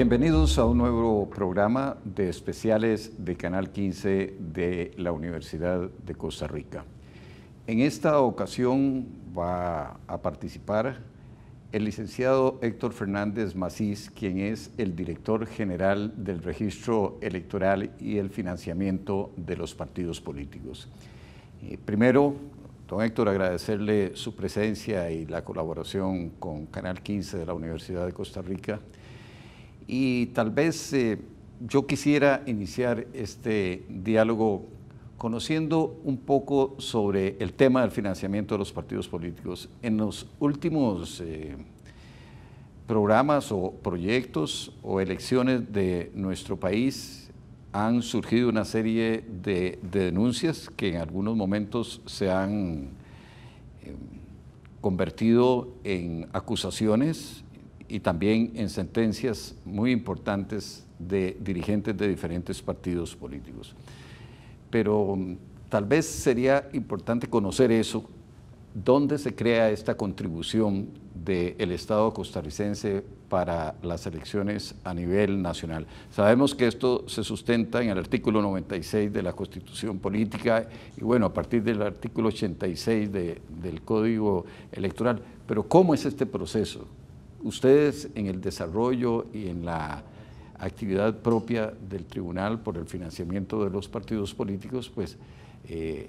Bienvenidos a un nuevo programa de especiales de Canal 15 de la Universidad de Costa Rica. En esta ocasión va a participar el licenciado Héctor Fernández Macís, quien es el director general del registro electoral y el financiamiento de los partidos políticos. Eh, primero, don Héctor, agradecerle su presencia y la colaboración con Canal 15 de la Universidad de Costa Rica. Y tal vez eh, yo quisiera iniciar este diálogo conociendo un poco sobre el tema del financiamiento de los partidos políticos. En los últimos eh, programas o proyectos o elecciones de nuestro país han surgido una serie de, denuncias que en algunos momentos se han em, convertido en acusaciones y también en sentencias muy importantes de dirigentes de diferentes partidos políticos. Pero mm, tal vez sería importante conocer eso, dónde se crea esta contribución del Estado costarricense para las elecciones a nivel nacional. Sabemos que esto se sustenta en el artículo 96 de la Constitución Política y bueno, a partir del artículo 86 del Código Electoral, pero ¿cómo es este proceso? ustedes en el desarrollo y en la actividad propia del tribunal por el financiamiento de los partidos políticos, pues eh,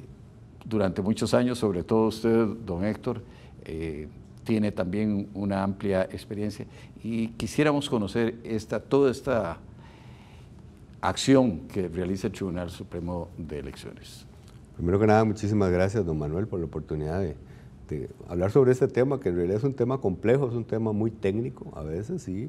durante muchos años, sobre todo usted, don Héctor, eh, tiene también una amplia experiencia y quisiéramos conocer esta, toda esta acción que realiza el Tribunal Supremo de Elecciones. Primero que nada, muchísimas gracias, don Manuel, por la oportunidad de este, hablar sobre este tema, que en realidad es un tema complejo, es un tema muy técnico a veces, y,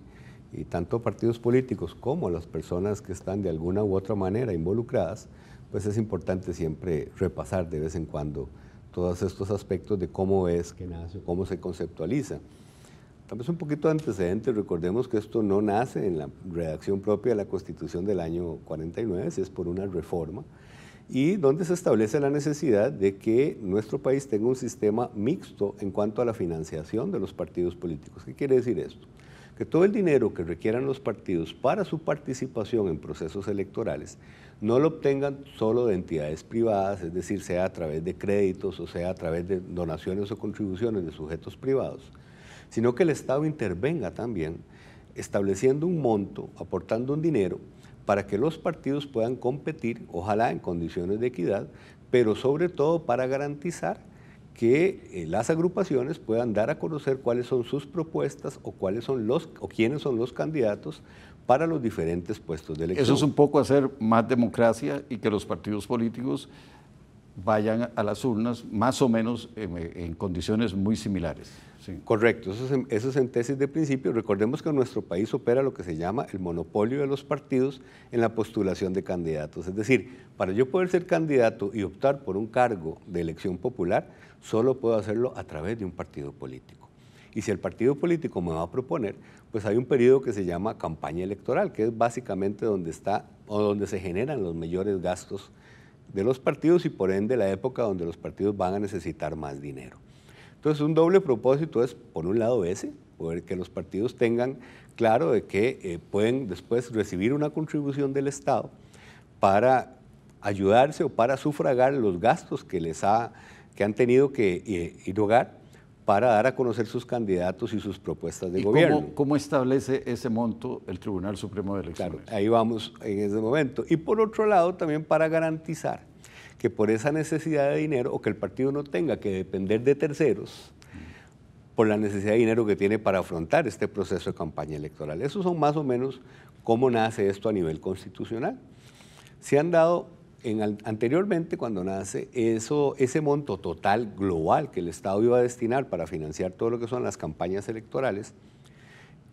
y tanto partidos políticos como las personas que están de alguna u otra manera involucradas, pues es importante siempre repasar de vez en cuando todos estos aspectos de cómo es que nace, cómo se conceptualiza. también es un poquito de antecedentes, recordemos que esto no nace en la redacción propia de la Constitución del año 49, si es por una reforma, y donde se establece la necesidad de que nuestro país tenga un sistema mixto en cuanto a la financiación de los partidos políticos. ¿Qué quiere decir esto? Que todo el dinero que requieran los partidos para su participación en procesos electorales no lo obtengan solo de entidades privadas, es decir, sea a través de créditos o sea a través de donaciones o contribuciones de sujetos privados, sino que el Estado intervenga también estableciendo un monto, aportando un dinero para que los partidos puedan competir, ojalá en condiciones de equidad, pero sobre todo para garantizar que eh, las agrupaciones puedan dar a conocer cuáles son sus propuestas o cuáles son los o quiénes son los candidatos para los diferentes puestos de elección. Eso es un poco hacer más democracia y que los partidos políticos vayan a las urnas más o menos en, condiciones muy similares. Correcto, eso es, en, tesis de principio. Recordemos que en nuestro país opera lo que se llama el monopolio de los partidos en la postulación de candidatos. Es decir, para yo poder ser candidato y optar por un cargo de elección popular, solo puedo hacerlo a través de un partido político. Y si el partido político me va a proponer, pues hay un periodo que se llama campaña electoral, que es básicamente donde está o donde se generan los mayores gastos de los partidos y por ende la época donde los partidos van a necesitar más dinero. Entonces un doble propósito es, por un lado, ese, poder que los partidos tengan claro de que eh, pueden después recibir una contribución del Estado para ayudarse o para sufragar los gastos que les ha que han tenido que eh, para dar a conocer sus candidatos y sus propuestas de gobierno. Cómo, establece ese monto el Tribunal Supremo de Elecciones? ahí vamos en ese momento. Y por otro lado, también para garantizar que por esa necesidad de dinero o que el partido no tenga que depender de terceros por la necesidad de dinero que tiene para afrontar este proceso de campaña electoral. Esos son más o menos cómo nace esto a nivel constitucional. Se han dado anteriormente, cuando nace, ese monto total global que el Estado iba a destinar para financiar todo lo que son las campañas electorales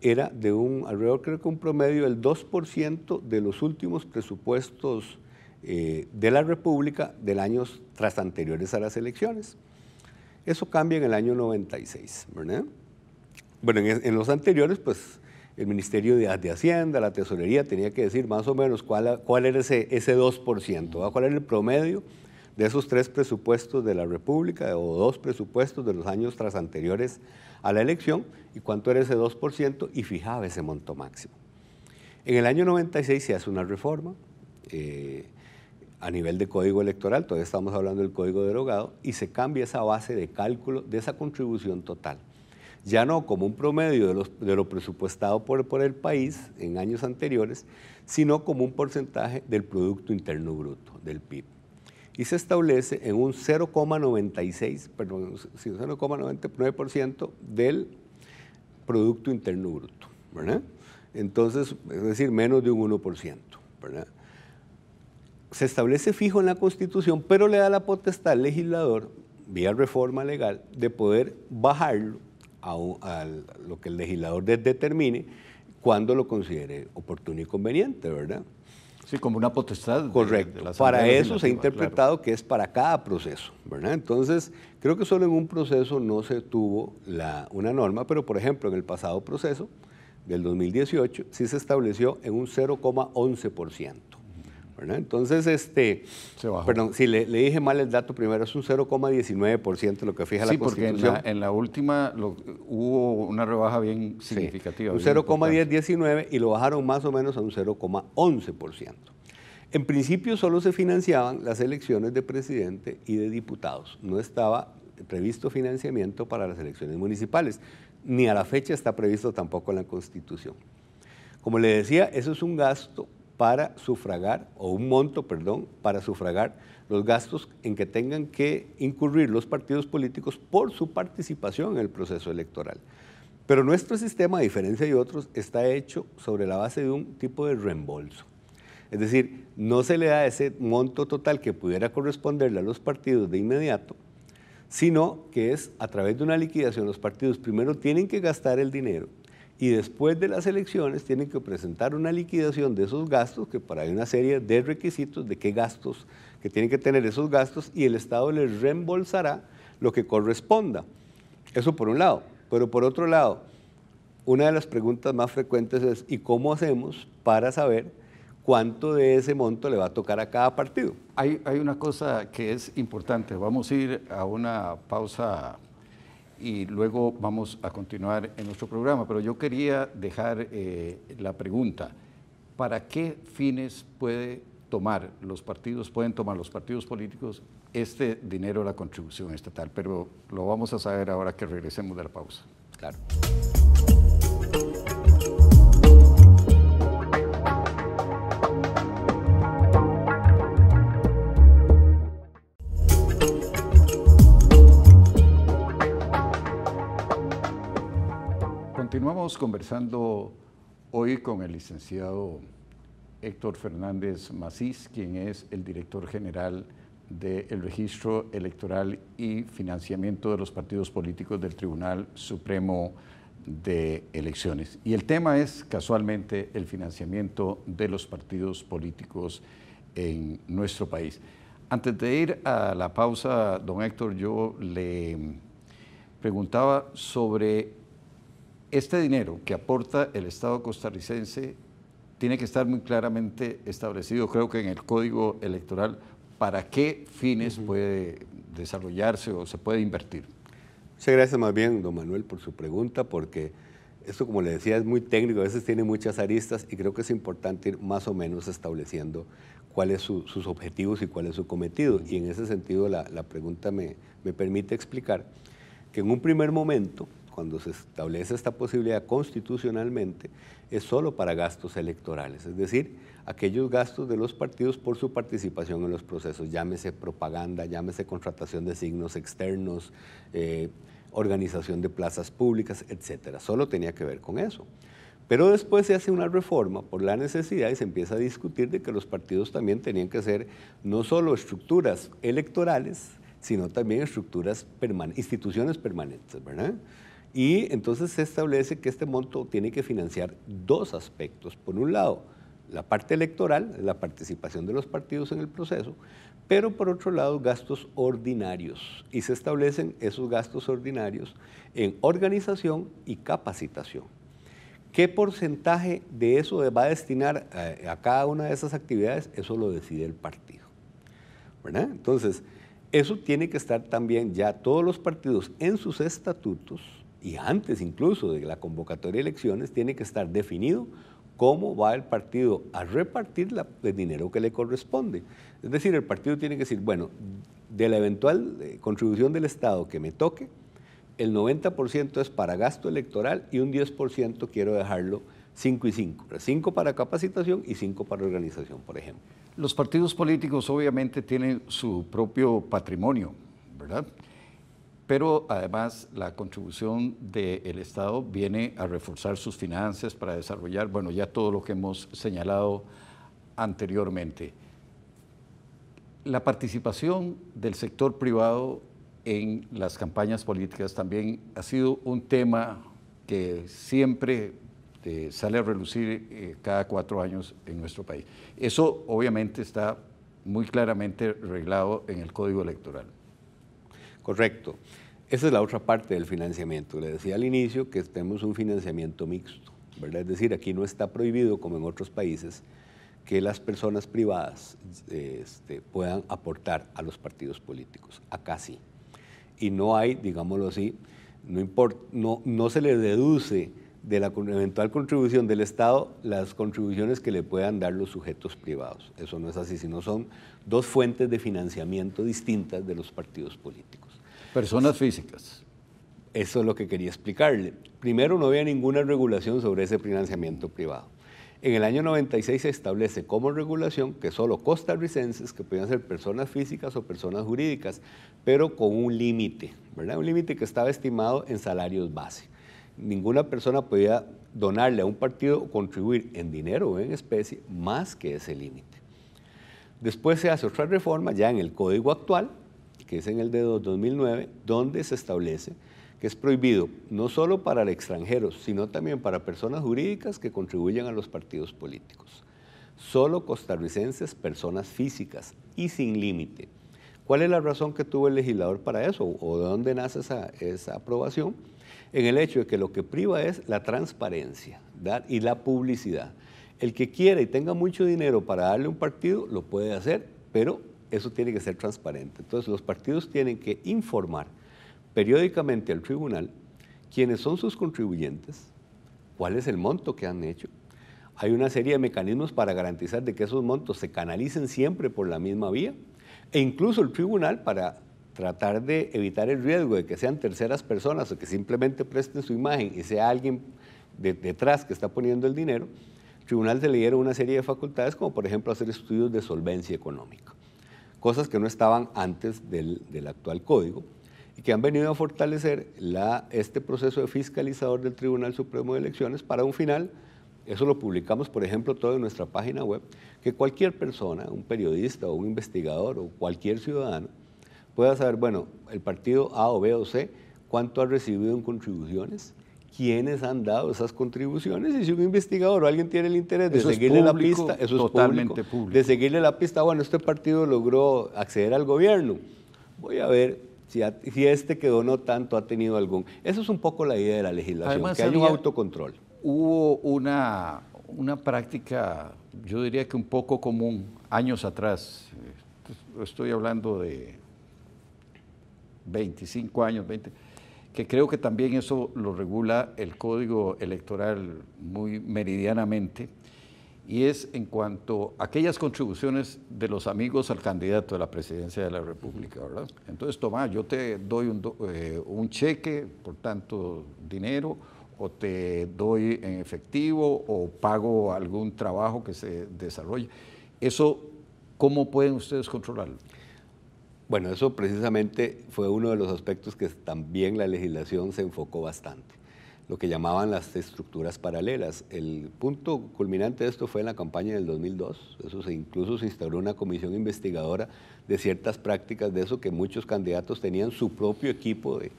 era de un alrededor, creo que un promedio del 2% de los últimos presupuestos eh, de la República del año tras anteriores a las elecciones. Eso cambia en el año 96, ¿verdad? Bueno, en los anteriores, pues el Ministerio de, Hacienda, la Tesorería, tenía que decir más o menos cuál, era ese, 2%, cuál era el promedio de esos tres presupuestos de la República o dos presupuestos de los años tras anteriores a la elección y cuánto era ese 2% y fijaba ese monto máximo. En el año 96 se hace una reforma eh, a nivel de código electoral, todavía estamos hablando del código derogado, y se cambia esa base de cálculo de esa contribución total ya no como un promedio de, lo presupuestado por, el país en años anteriores, sino como un porcentaje del Producto Interno Bruto, del PIB. Y se establece en un 0,96, perdón, 0,99% del Producto Interno Bruto, Entonces, es decir, menos de un 1%, Se establece fijo en la Constitución, pero le da la potestad al legislador, vía reforma legal, de poder bajarlo a, lo que el legislador determine cuando lo considere oportuno y conveniente, ¿verdad? Sí, como una potestad. Correcto. para eso se ha interpretado que es para cada proceso, ¿verdad? Entonces, creo que solo en un proceso no se tuvo una norma, pero por ejemplo, en el pasado proceso del 2018 sí se estableció en un 0,11%. Entonces, este, si le, dije mal el dato primero, es un 0,19% lo que fija la Constitución. Sí, porque en la, última hubo una rebaja bien significativa. un 0,19% y lo bajaron más o menos a un 0,11%. En principio solo se financiaban las elecciones de presidente y de diputados. No estaba previsto financiamiento para las elecciones municipales, ni a la fecha está previsto tampoco en la Constitución. Como le decía, eso es un gasto para sufragar, o un monto, perdón, para sufragar los gastos en que tengan que incurrir los partidos políticos por su participación en el proceso electoral. Pero nuestro sistema, a diferencia de otros, está hecho sobre la base de un tipo de reembolso. Es decir, no se le da ese monto total que pudiera corresponderle a los partidos de inmediato, sino que es a través de una liquidación. Los partidos primero tienen que gastar el dinero y después de las elecciones tienen que presentar una liquidación de esos gastos, que para hay una serie de requisitos de qué gastos que tienen que tener esos gastos y el Estado les reembolsará lo que corresponda. Eso por un lado. Pero por otro lado, una de las preguntas más frecuentes es ¿y cómo hacemos para saber cuánto de ese monto le va a tocar a cada partido? Hay, hay una cosa que es importante. Vamos a ir a una pausa y luego vamos a continuar en nuestro programa, pero yo quería dejar eh, la pregunta, ¿para qué fines puede tomar los partidos, pueden tomar los partidos políticos este dinero la contribución estatal? Pero lo vamos a saber ahora que regresemos de la pausa. Claro. Continuamos conversando hoy con el licenciado Héctor Fernández Macís, quien es el director general del Registro Electoral y Financiamiento de los Partidos Políticos del Tribunal Supremo de Elecciones. Y el tema es casualmente el financiamiento de los partidos políticos en nuestro país. Antes de ir a la pausa, don Héctor, yo le preguntaba sobre este dinero que aporta el Estado costarricense tiene que estar muy claramente establecido, creo que en el código electoral, para qué fines puede desarrollarse o se puede invertir. Muchas gracias más bien, don Manuel, por su pregunta, porque esto, como le decía, es muy técnico, a veces tiene muchas aristas y creo que es importante ir más o menos estableciendo cuáles son sus objetivos y cuál es su cometido. Y en ese sentido la, pregunta me, me permite explicar que en un primer momento cuando se establece esta posibilidad constitucionalmente, es solo para gastos electorales, es decir, aquellos gastos de los partidos por su participación en los procesos, llámese propaganda, llámese contratación de signos externos, eh, organización de plazas públicas, etcétera. Solo tenía que ver con eso. Pero después se hace una reforma por la necesidad y se empieza a discutir de que los partidos también tenían que ser no solo estructuras electorales, sino también estructuras, instituciones permanentes, ¿verdad? Y entonces se establece que este monto tiene que financiar dos aspectos. Por un lado, la parte electoral, la participación de los partidos en el proceso, pero por otro lado gastos ordinarios y se establecen esos gastos ordinarios en organización y capacitación. ¿Qué porcentaje de eso va a destinar eh, a, cada una de esas actividades? Eso lo decide el partido. Entonces, eso tiene que estar también ya todos los partidos en sus estatutos y antes incluso de la convocatoria de elecciones, tiene que estar definido cómo va el partido a repartir el dinero que le corresponde. Es decir, el partido tiene que decir, bueno, de la eventual eh, contribución del Estado que me toque, el 90% es para gasto electoral y un 10% quiero dejarlo 5 y 5. 5 para capacitación y 5 para organización, por ejemplo. Los partidos políticos obviamente tienen su propio patrimonio, ¿verdad? pero además la contribución del Estado viene a reforzar sus finanzas para desarrollar, bueno, ya todo lo que hemos señalado anteriormente. La participación del sector privado en las campañas políticas también ha sido un tema que siempre eh, sale a relucir eh, cada cuatro años en nuestro país. Eso obviamente está muy claramente reglado en el Código Electoral. Correcto. Esa es la otra parte del financiamiento. Le decía al inicio que tenemos un financiamiento mixto, ¿verdad? Es decir, aquí no está prohibido, como en otros países, que las personas privadas este, puedan aportar a los partidos políticos. Acá sí. Y no hay, digámoslo así, no, no, no se le deduce de la eventual contribución del Estado las contribuciones que le puedan dar los sujetos privados. Eso no es así, sino son dos fuentes de financiamiento distintas de los partidos políticos. Personas físicas. Eso es lo que quería explicarle. Primero, no había ninguna regulación sobre ese financiamiento privado. En el año 96 se establece como regulación que solo costarricenses, que podían ser personas físicas o personas jurídicas, pero con un límite, ¿verdad? Un límite que estaba estimado en salarios base. Ninguna persona podía donarle a un partido o contribuir en dinero o en especie más que ese límite. Después se hace otra reforma ya en el código actual, que es en el de 2009, donde se establece que es prohibido no solo para extranjeros, sino también para personas jurídicas que contribuyan a los partidos políticos. Solo costarricenses, personas físicas y sin límite. ¿Cuál es la razón que tuvo el legislador para eso o de dónde nace esa, aprobación? En el hecho de que lo que priva es la transparencia y la publicidad. El que quiera y tenga mucho dinero para darle un partido, lo puede hacer, pero eso tiene que ser transparente. Entonces, los partidos tienen que informar periódicamente al tribunal quiénes son sus contribuyentes, cuál es el monto que han hecho. Hay una serie de mecanismos para garantizar de que esos montos se canalicen siempre por la misma vía e incluso el tribunal para tratar de evitar el riesgo de que sean terceras personas o que simplemente presten su imagen y sea alguien detrás que está poniendo el dinero, el tribunal se le dieron una serie de facultades como por ejemplo hacer estudios de solvencia económica cosas que no estaban antes del, actual código y que han venido a fortalecer este proceso de fiscalizador del Tribunal Supremo de Elecciones para un final eso lo publicamos, por ejemplo, todo en nuestra página web, que cualquier persona, un periodista o un investigador o cualquier ciudadano, pueda saber, bueno, el partido A o B o C, cuánto ha recibido en contribuciones, quiénes han dado esas contribuciones y si un investigador o alguien tiene el interés de seguirle la pista, eso es público, de seguirle la pista, bueno, este partido logró acceder al gobierno, voy a ver si, este quedó donó tanto ha tenido algún. Esa es un poco la idea de la legislación, que hay un autocontrol. Hubo una, una práctica, yo diría que un poco común, años atrás, eh, estoy hablando de 25 años, 20 que creo que también eso lo regula el Código Electoral muy meridianamente, y es en cuanto a aquellas contribuciones de los amigos al candidato de la presidencia de la República, ¿verdad? Entonces, Tomás, yo te doy un, eh, un cheque por tanto dinero, o te doy en efectivo, o pago algún trabajo que se desarrolle. Eso, ¿cómo pueden ustedes controlarlo? Bueno, eso precisamente fue uno de los aspectos que también la legislación se enfocó bastante, lo que llamaban las estructuras paralelas. El punto culminante de esto fue en la campaña del 2002, eso incluso se instauró una comisión investigadora de ciertas prácticas de eso que muchos candidatos tenían su propio equipo de,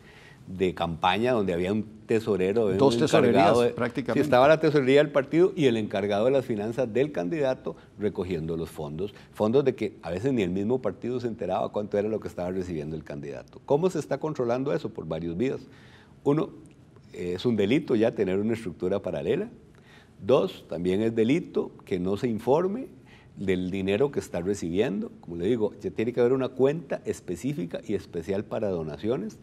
de campaña donde había un tesorero. Dos tesorerías de, prácticamente. estaba la tesorería del partido y el encargado de las finanzas del candidato recogiendo los fondos, fondos de que a veces ni el mismo partido se enteraba cuánto era lo que estaba recibiendo el candidato. ¿Cómo se está controlando eso? Por varios vías. Uno, es un delito ya tener una estructura paralela. Dos, también es delito que no se informe del dinero que está recibiendo. Como le digo, ya tiene que haber una cuenta específica y especial para donaciones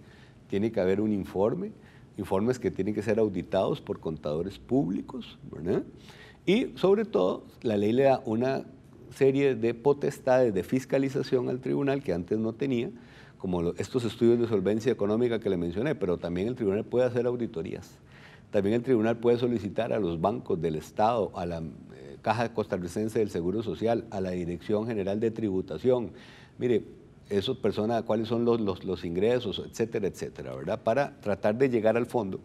tiene que haber un informe, informes que tienen que ser auditados por contadores públicos, ¿verdad? Y sobre todo, la ley le da una serie de potestades de fiscalización al tribunal que antes no tenía, como estos estudios de solvencia económica que le mencioné, pero también el tribunal puede hacer auditorías. También el tribunal puede solicitar a los bancos del Estado, a la eh, Caja Costarricense del Seguro Social, a la Dirección General de Tributación. Mire, esas personas, cuáles son los, ingresos, etcétera, etcétera, ¿verdad? Para tratar de llegar al fondo,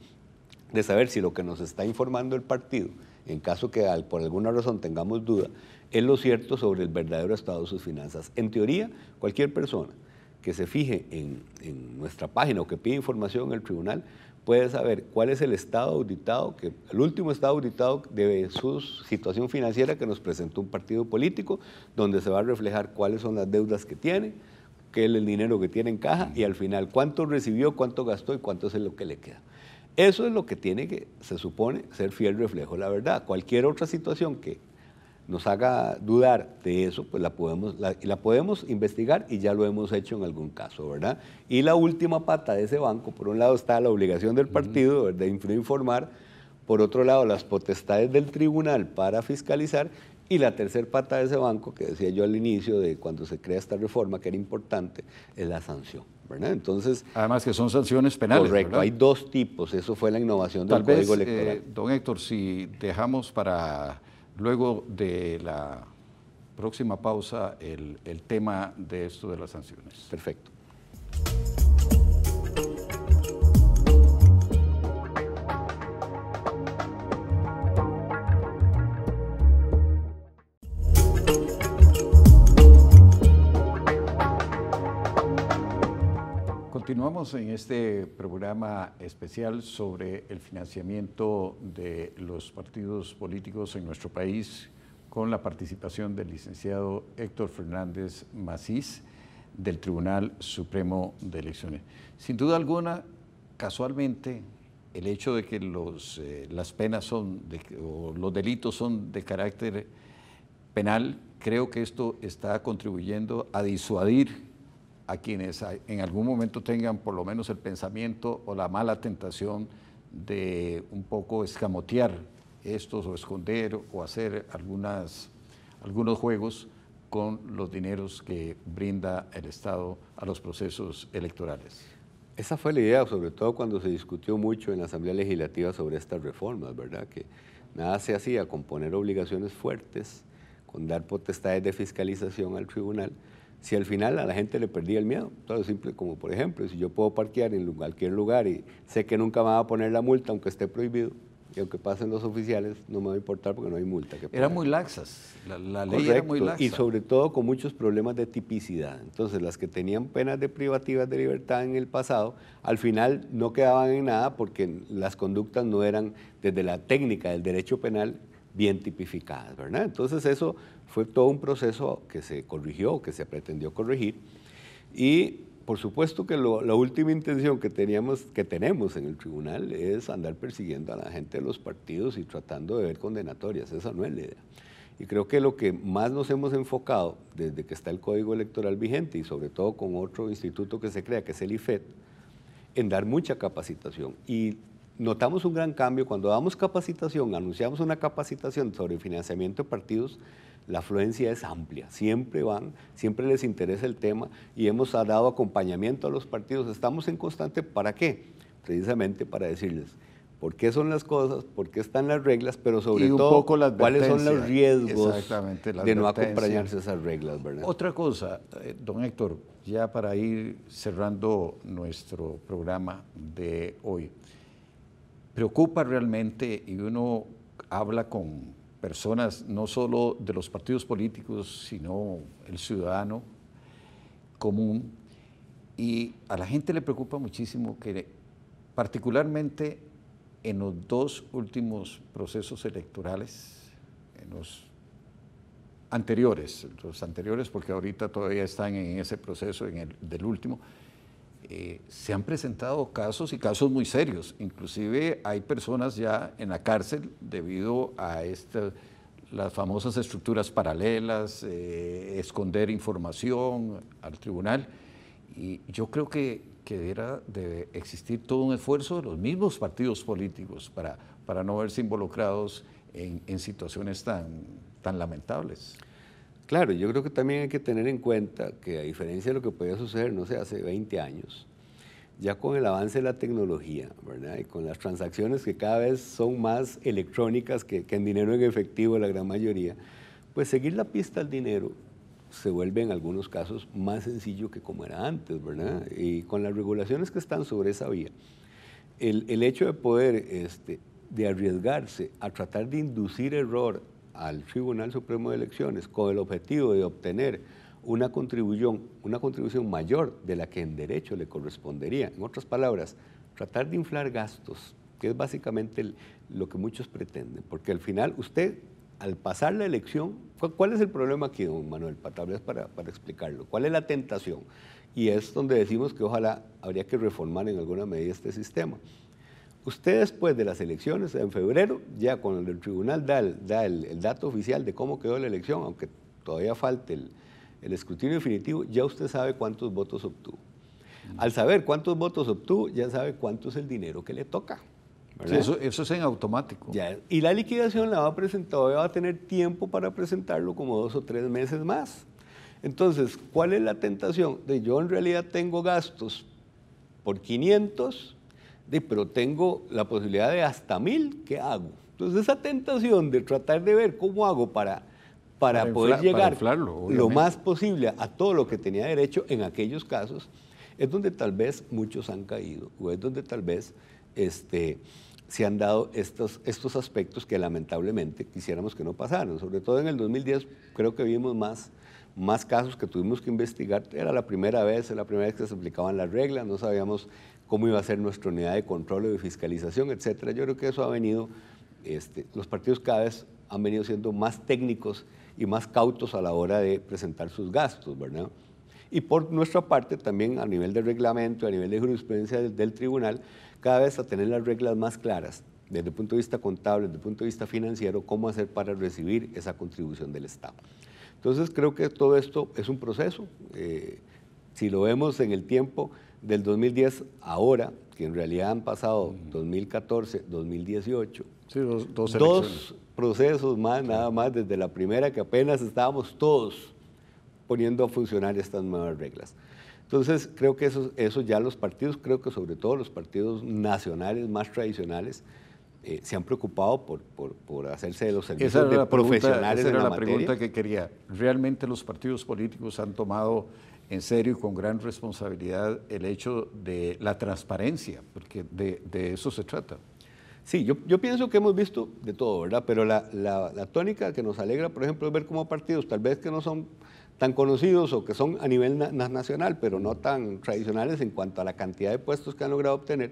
de saber si lo que nos está informando el partido, en caso que por alguna razón tengamos duda, es lo cierto sobre el verdadero estado de sus finanzas. En teoría, cualquier persona que se fije en, nuestra página o que pida información en el tribunal puede saber cuál es el estado auditado, que, el último estado auditado de su situación financiera que nos presentó un partido político, donde se va a reflejar cuáles son las deudas que tiene, que es el dinero que tiene en caja y al final cuánto recibió, cuánto gastó y cuánto es lo que le queda. Eso es lo que tiene que, se supone, ser fiel reflejo la verdad. Cualquier otra situación que nos haga dudar de eso, pues la podemos, la podemos investigar y ya lo hemos hecho en algún caso, ¿verdad? Y la última pata de ese banco, por un lado está la obligación del partido de informar, por otro lado las potestades del tribunal para fiscalizar y la tercer pata de ese banco, que decía yo al inicio de cuando se crea esta reforma, que era importante, es la sanción. Entonces, Además que son sanciones penales. Correcto, hay dos tipos, eso fue la innovación del Código eh, Electoral. don Héctor, si dejamos para luego de la próxima pausa el tema de esto de las sanciones. Perfecto. en este programa especial sobre el financiamiento de los partidos políticos en nuestro país con la participación del licenciado Héctor Fernández Macís del Tribunal Supremo de Elecciones. Sin duda alguna, casualmente, el hecho de que eh, las penas son o los delitos son de carácter penal, creo que esto está contribuyendo a disuadir a quienes en algún momento tengan por lo menos el pensamiento o la mala tentación de un poco escamotear estos o esconder o hacer algunas, algunos juegos con los dineros que brinda el Estado a los procesos electorales. Esa fue la idea, sobre todo cuando se discutió mucho en la Asamblea Legislativa sobre estas reformas, ¿verdad? Que nada se hacía con poner obligaciones fuertes, con dar potestades de fiscalización al tribunal, si al final a la gente le perdía el miedo. Todo simple, como por ejemplo, si yo puedo parquear en cualquier lugar y sé que nunca me va a poner la multa, aunque esté prohibido, y aunque pasen los oficiales, no me va a importar porque no hay multa. Eran muy laxas, la, ley era muy laxa. Y sobre todo con muchos problemas de tipicidad. Entonces, las que tenían penas de privativas de libertad en el pasado, al final no quedaban en nada porque las conductas no eran desde la técnica del derecho penal bien tipificadas, ¿verdad? Entonces eso fue todo un proceso que se corrigió, que se pretendió corregir y por supuesto que la última intención que, teníamos, que tenemos en el tribunal es andar persiguiendo a la gente de los partidos y tratando de ver condenatorias, esa no es la idea. Y creo que lo que más nos hemos enfocado desde que está el Código Electoral vigente y sobre todo con otro instituto que se crea, que es el IFET, en dar mucha capacitación. Y notamos un gran cambio cuando damos capacitación, anunciamos una capacitación sobre financiamiento de partidos, la afluencia es amplia, siempre van, siempre les interesa el tema y hemos dado acompañamiento a los partidos, estamos en constante, ¿para qué? Precisamente para decirles por qué son las cosas, por qué están las reglas, pero sobre todo cuáles son los riesgos de no acompañarse a esas reglas. ¿verdad? Otra cosa, eh, don Héctor, ya para ir cerrando nuestro programa de hoy preocupa realmente y uno habla con personas no solo de los partidos políticos, sino el ciudadano común. Y a la gente le preocupa muchísimo que particularmente en los dos últimos procesos electorales, en los anteriores, los anteriores porque ahorita todavía están en ese proceso en el, del último, eh, se han presentado casos y casos muy serios. Inclusive hay personas ya en la cárcel debido a las famosas estructuras paralelas, eh, esconder información al tribunal. Y yo creo que, que existir todo un esfuerzo de los mismos partidos políticos para, no verse involucrados en, situaciones tan lamentables. Claro, yo creo que también hay que tener en cuenta que a diferencia de lo que podía suceder, no sé, hace 20 años, ya con el avance de la tecnología, ¿verdad? Y con las transacciones que cada vez son más electrónicas que, en dinero en efectivo la gran mayoría, pues seguir la pista al dinero se vuelve en algunos casos más sencillo que como era antes, ¿verdad? Y con las regulaciones que están sobre esa vía, el, hecho de poder, este, de arriesgarse a tratar de inducir error al Tribunal Supremo de Elecciones con el objetivo de obtener una contribución, una contribución mayor de la que en derecho le correspondería. En otras palabras, tratar de inflar gastos, que es básicamente lo que muchos pretenden, porque al final usted, al pasar la elección, ¿cuál es el problema aquí, don Manuel? para explicarlo, ¿cuál es la tentación? Y es donde decimos que ojalá habría que reformar en alguna medida este sistema. Usted después de las elecciones, en febrero, ya cuando el tribunal da, el, dato oficial de cómo quedó la elección, aunque todavía falte el, escrutinio definitivo, ya usted sabe cuántos votos obtuvo. Mm. Al saber cuántos votos obtuvo, ya sabe cuánto es el dinero que le toca. eso, es en automático. y la liquidación la va a presentar, va a tener tiempo para presentarlo como dos o tres meses más. Entonces, ¿cuál es la tentación? De yo en realidad tengo gastos por 500 pero tengo la posibilidad de hasta mil, ¿qué hago? Entonces esa tentación de tratar de ver cómo hago para, para, poder llegar lo más posible a todo lo que tenía derecho en aquellos casos, es donde tal vez muchos han caído, o es donde tal vez este, se han dado estos, estos aspectos que lamentablemente quisiéramos que no pasaran. Sobre todo en el 2010 creo que vimos más, más casos que tuvimos que investigar. Era la primera vez, era la primera vez que se aplicaban las reglas, no sabíamos cómo iba a ser nuestra unidad de control o de fiscalización, etcétera. Yo creo que eso ha venido, este, los partidos cada vez han venido siendo más técnicos y más cautos a la hora de presentar sus gastos, ¿verdad? Y por nuestra parte también a nivel de reglamento, a nivel de jurisprudencia del, tribunal, cada vez a tener las reglas más claras desde el punto de vista contable, desde el punto de vista financiero, cómo hacer para recibir esa contribución del Estado. Entonces creo que todo esto es un proceso. Eh, si lo vemos en el tiempo, del 2010 ahora, que en realidad han pasado 2014, 2018, dos, procesos más, nada más, desde la primera que apenas estábamos todos poniendo a funcionar estas nuevas reglas. Entonces, creo que eso, ya los partidos, creo que sobre todo los partidos nacionales más tradicionales, eh, se han preocupado por, hacerse de los servicios de profesionales esa era la, pregunta que quería. ¿Realmente los partidos políticos han tomado en serio y con gran responsabilidad el hecho de la transparencia, porque de, eso se trata. Sí, yo, pienso que hemos visto de todo, ¿verdad? Pero la, tónica que nos alegra, por ejemplo, es ver cómo partidos, tal vez que no son tan conocidos o que son a nivel nacional, pero no tan tradicionales en cuanto a la cantidad de puestos que han logrado obtener,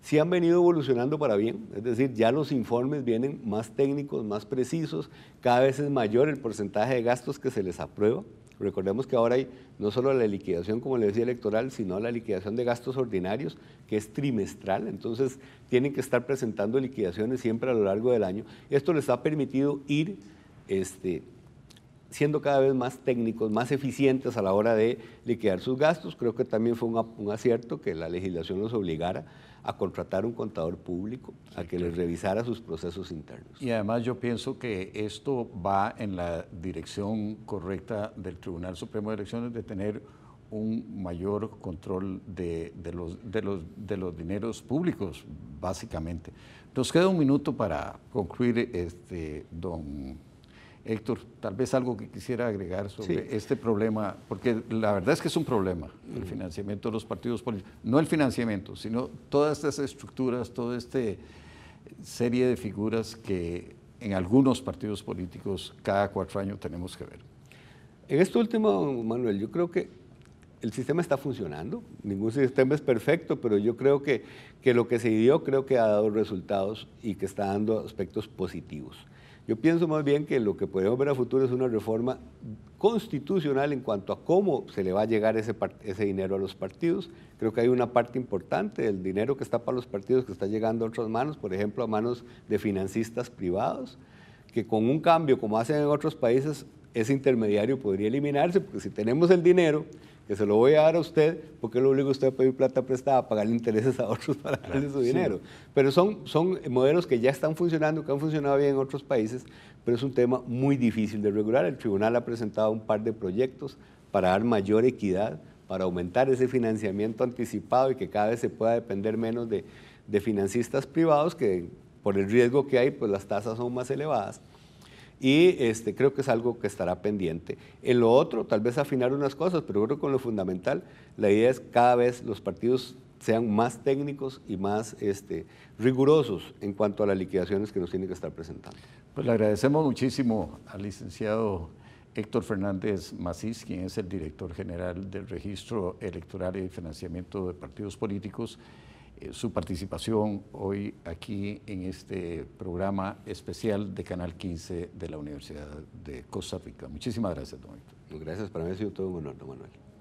sí han venido evolucionando para bien. Es decir, ya los informes vienen más técnicos, más precisos, cada vez es mayor el porcentaje de gastos que se les aprueba. Recordemos que ahora hay no solo la liquidación, como le decía, electoral, sino la liquidación de gastos ordinarios, que es trimestral, entonces tienen que estar presentando liquidaciones siempre a lo largo del año. Esto les ha permitido ir este, siendo cada vez más técnicos, más eficientes a la hora de liquidar sus gastos. Creo que también fue un, un acierto que la legislación los obligara a contratar un contador público, a que le les revisara sus procesos internos. Y además yo pienso que esto va en la dirección correcta del Tribunal Supremo de Elecciones de tener un mayor control de, los, los, de los dineros públicos, básicamente. Nos queda un minuto para concluir, este, don Héctor, tal vez algo que quisiera agregar sobre este problema, porque la verdad es que es un problema el financiamiento de los partidos políticos, no el financiamiento, sino todas estas estructuras, toda esta serie de figuras que en algunos partidos políticos cada cuatro años tenemos que ver. En esto último, Manuel, yo creo que el sistema está funcionando, ningún sistema es perfecto, pero yo creo que, que lo que se dio creo que ha dado resultados y que está dando aspectos positivos. Yo pienso más bien que lo que podemos ver a futuro es una reforma constitucional en cuanto a cómo se le va a llegar ese, dinero a los partidos. Creo que hay una parte importante del dinero que está para los partidos que está llegando a otras manos, por ejemplo, a manos de financistas privados, que con un cambio como hacen en otros países, ese intermediario podría eliminarse, porque si tenemos el dinero que se lo voy a dar a usted porque lo obliga usted a pedir plata prestada, a pagarle intereses a otros para darle su dinero. Pero son, son modelos que ya están funcionando, que han funcionado bien en otros países, pero es un tema muy difícil de regular. El tribunal ha presentado un par de proyectos para dar mayor equidad, para aumentar ese financiamiento anticipado y que cada vez se pueda depender menos de, de financistas privados que por el riesgo que hay, pues las tasas son más elevadas y este, creo que es algo que estará pendiente. En lo otro, tal vez afinar unas cosas, pero creo que con lo fundamental, la idea es cada vez los partidos sean más técnicos y más este, rigurosos en cuanto a las liquidaciones que nos tienen que estar presentando. Pues le agradecemos muchísimo al licenciado Héctor Fernández Macís, quien es el director general del Registro Electoral y Financiamiento de Partidos Políticos. Eh, su participación hoy aquí en este programa especial de Canal 15 de la Universidad de Costa Rica. Muchísimas gracias, don Víctor. Gracias, para mí ha sido todo un honor, don Manuel.